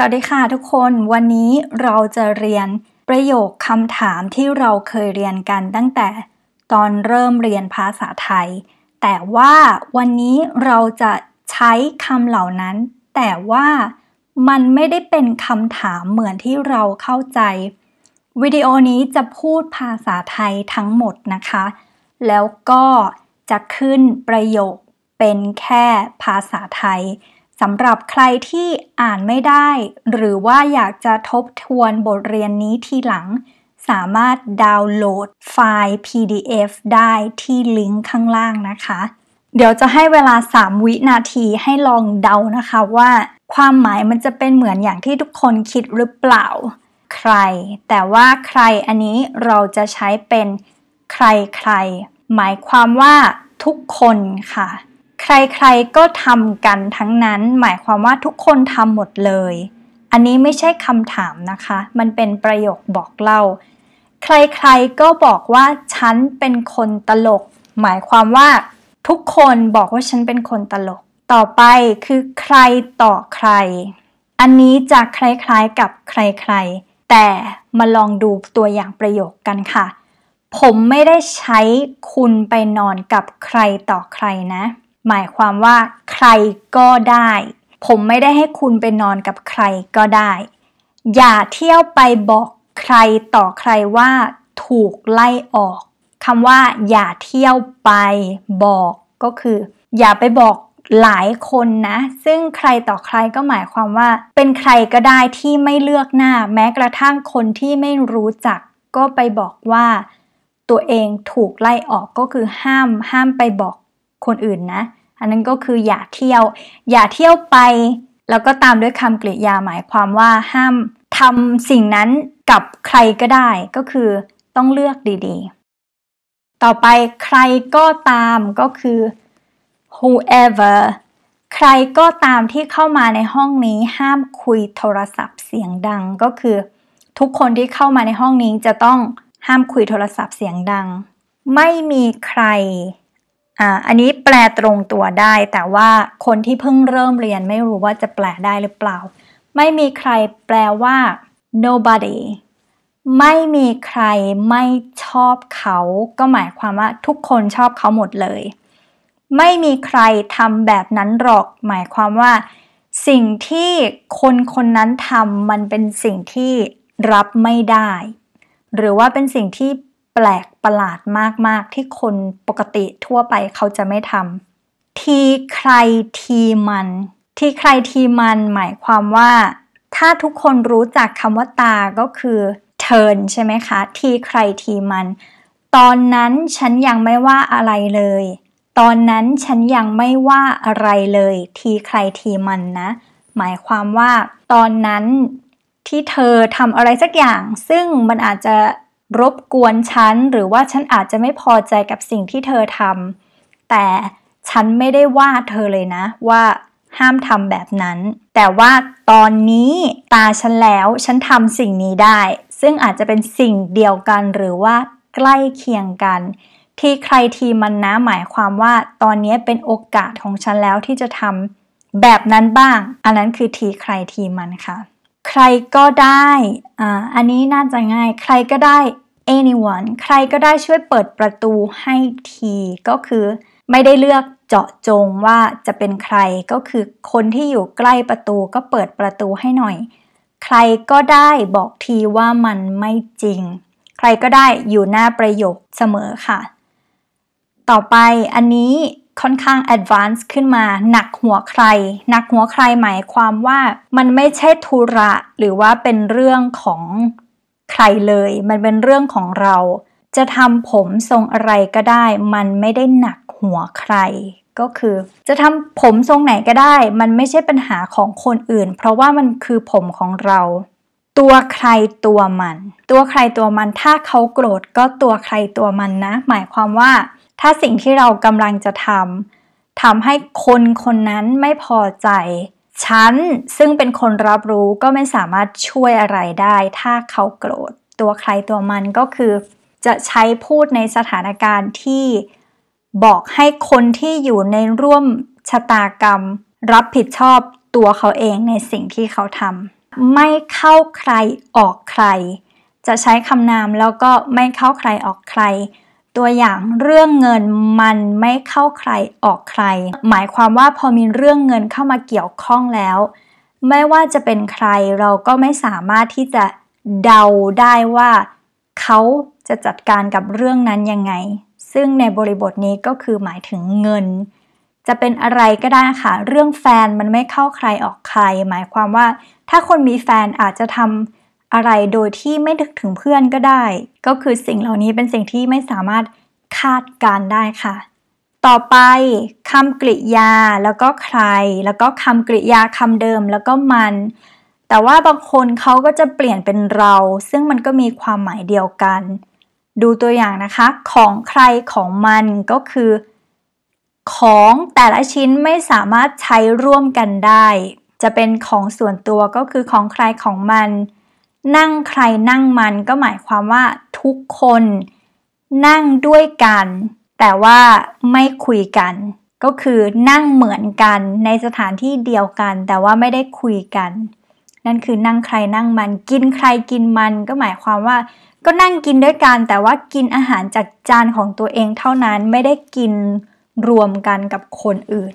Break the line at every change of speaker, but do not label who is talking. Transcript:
วัสดีค่ะทุกคนวันนี้เราจะเรียนประโยคคำถามที่เราเคยเรียนกันตั้งแต่ตอนเริ่มเรียนภาษาไทย แต่ว่าวันนี้เราจะใช้คำเหล่านั้น แต่ว่ามันไม่ได้เป็นคำถามเหมือนที่เราเข้าใจ วิดีโอนี้จะพูดภาษาไทยทั้งหมดนะคะ แล้วก็จะขึ้นประโยคเป็นแค่ภาษาไทยสำหรับใครที่อ่านไม่ได้ หรือว่าอยากจะทบทวนบทเรียนนี้ทีหลัง สามารถดาวน์โหลดไฟล์ PDF ได้ที่ลิงก์ข้างล่างนะคะ เดี๋ยวจะให้เวลา 3 วินาทีให้ลองเดานะคะว่าความหมายมันจะเป็นเหมือนอย่างที่ทุกคนคิดหรือเปล่า ใคร แต่ว่าใครอันนี้เราจะใช้เป็นใครใครหมายความว่าทุกคนค่ะใครๆ ก็ทำกันทั้งนั้นหมายความว่าทุกคนทำหมดเลย อันนี้ไม่ใช่คำถามนะคะ มันเป็นประโยคบอกเล่า ใคร ๆ ก็บอกว่าฉันเป็นคนตลก หมายความว่าทุกคนบอกว่าฉันเป็นคนตลก ต่อไปคือใครต่อใคร อันนี้จะคล้ายๆกับใครๆ แต่มาลองดูตัวอย่างประโยคกันค่ะ ผมไม่ได้ใช้คุณไปนอนกับใครต่อใครนะหมายความว่า ใครก็ได้ ผมไม่ได้ให้คุณไปนอนกับใครก็ได้ อย่าเที่ยวไปบอกใครต่อใครว่าถูกไล่ออกคำว่า อย่าเที่ยวไปบอก ก็คือ อย่าไปบอกหลายคนนะ ซึ่งใครต่อใครก็หมายความว่า เป็นใครก็ได้ที่ไม่เลือกหน้า แม้กระทั่งคนที่ไม่รู้จักก็ไปบอกว่า ตัวเองถูกไล่ออกก็คือห้าม ห้ามไปบอกคนอื่นนะ อันนั้นก็คืออย่าเที่ยว อย่าเที่ยวไปแล้วก็ตามด้วยคำกริยาหมายความว่า ห้ามทำสิ่งนั้นกับใครก็ได้ก็คือต้องเลือกดี ๆ ต่อไปใครก็ตามก็คือ whoever ใครก็ตามที่เข้ามาในห้องนี้ ห้ามคุยโทรศัพท์เสียงดัง ก็คือ ทุกคนที่เข้ามาในห้องนี้จะต้องห้ามคุยโทรศัพท์เสียงดัง ไม่มีใครอ่าอันนี้แปลตรงตัวได้แต่ว่าคนที่เพิ่งเริ่มเรียนไม่รู้ว่าจะแปลได้หรือเปล่า ไม่มีใครแปลว่า nobody ไม่มีใครไม่ชอบเขา ก็หมายความว่าทุกคนชอบเขาหมดเลย ไม่มีใครทำแบบนั้นหรอก หมายความว่า สิ่งที่คนคนนั้นทำมันเป็นสิ่งที่รับไม่ได้ หรือว่าเป็นสิ่งที่แปลกประหลาดมากๆ ที่คนปกติทั่วไปเขาจะไม่ทำทีใครทีมัน ทีใครทีมัน หมายความว่า ถ้าทุกคนรู้จักคำว่าตาก็คือเทินใช่ไหมคะ ทีใครทีมัน ตอนนั้นฉันยังไม่ว่าอะไรเลย ตอนนั้นฉันยังไม่ว่าอะไรเลย ทีใครทีมันนะ หมายความว่า ตอนนั้นที่เธอทำอะไรสักอย่าง ซึ่งมันอาจจะรบกวนฉัน หรือว่าฉันอาจจะไม่พอใจกับสิ่งที่เธอทำแต่ฉันไม่ได้ว่าเธอเลยนะ ว่าห้ามทำแบบนั้น แต่ว่าตอนนี้ตาฉันแล้วฉันทำสิ่งนี้ได้ ซึ่งอาจจะเป็นสิ่งเดียวกันหรือว่าใกล้เคียงกัน ที่ใครทีมันนะหมายความว่า ตอนนี้เป็นโอกาสของฉันแล้วที่จะทำแบบนั้นบ้าง อันนั้นคือทีใครทีมันค่ะใครก็ได้อ่าอันนี้น่าจะง่าย ใครก็ได้ anyone ใครก็ได้ช่วยเปิดประตูให้ที ก็คือไม่ได้เลือกเจาะจงว่าจะเป็นใคร ก็คือคนที่อยู่ใกล้ประตูก็เปิดประตูให้หน่อย ใครก็ได้บอกทีว่ามันไม่จริง ใครก็ได้อยู่หน้าประโยคเสมอค่ะ ต่อไปอันนี้ค่อนข้าง a d v a n c e ์ขึ้นมา หนักหัวใคร หนักหัวใครหมายความว่ามันไม่ใช่ธุระหรือว่าเป็นเรื่องของใครเลย มันเป็นเรื่องของเรา จะทำผมทรงอะไรก็ได้ มันไม่ได้หนักหัวใคร ก็คือ จะทำผมทรงไหนก็ได้ มันไม่ใช่ปัญหาของคนอื่น เพราะว่ามันคือผมของเรา ตัวใครตัวมัน ตัวใครตัวมันถ้าเขาโกรธก็ตัวใครตัวมันนะ หมายความว่าถ้าสิ่งที่เรากำลังจะทำทำให้คนคนนั้นไม่พอใจ ฉันซึ่งเป็นคนรับรู้ก็ไม่สามารถช่วยอะไรได้ ถ้าเขาโกรธตัวใครตัวมันก็คือจะใช้พูดในสถานการณ์ที่บอกให้คนที่อยู่ในร่วมชะตากรรม รับผิดชอบตัวเขาเองในสิ่งที่เขาทำไม่เข้าใครออกใคร จะใช้คำนามแล้วก็ไม่เข้าใครออกใครตัวอย่างเรื่องเงินมันไม่เข้าใครออกใคร หมายความว่าพอมีเรื่องเงินเข้ามาเกี่ยวข้องแล้ว ไม่ว่าจะเป็นใครเราก็ไม่สามารถที่จะเดาได้ว่า เขาจะจัดการกับเรื่องนั้นยังไง ซึ่งในบริบทนี้ก็คือหมายถึงเงิน จะเป็นอะไรก็ได้ค่ะเรื่องแฟนมันไม่เข้าใครออกใคร หมายความว่าถ้าคนมีแฟนอาจจะทำอะไรโดยที่ไม่ถึกถึงเพื่อนก็ได้ ก็คือสิ่งเหล่านี้เป็นสิ่งที่ไม่สามารถคาดการได้ค่ะ ต่อไปคำกริยาแล้วก็ใคร แล้วก็คำกริยาคำเดิมแล้วก็มัน แต่ว่าบางคนเขาก็จะเปลี่ยนเป็นเรา ซึ่งมันก็มีความหมายเดียวกัน ดูตัวอย่างนะคะ ของใครของมันก็คือ ของแต่ละชิ้นไม่สามารถใช้ร่วมกันได้ จะเป็นของส่วนตัวก็คือของใครของมันนั่งใครนั่งมันก็หมายความว่าทุกคน นั่งด้วยกัน แต่ว่าไม่คุยกัน ก็คือนั่งเหมือนกันในสถานที่เดียวกันแต่ว่าไม่ได้คุยกัน นั่นคือนั่งใครนั่งมัน กินใครกินมันก็หมายความว่า ก็นั่งกินด้วยกัน แต่ว่ากินอาหารจากจานของตัวเองเท่านั้นไม่ได้กินรวมกันกับคนอื่น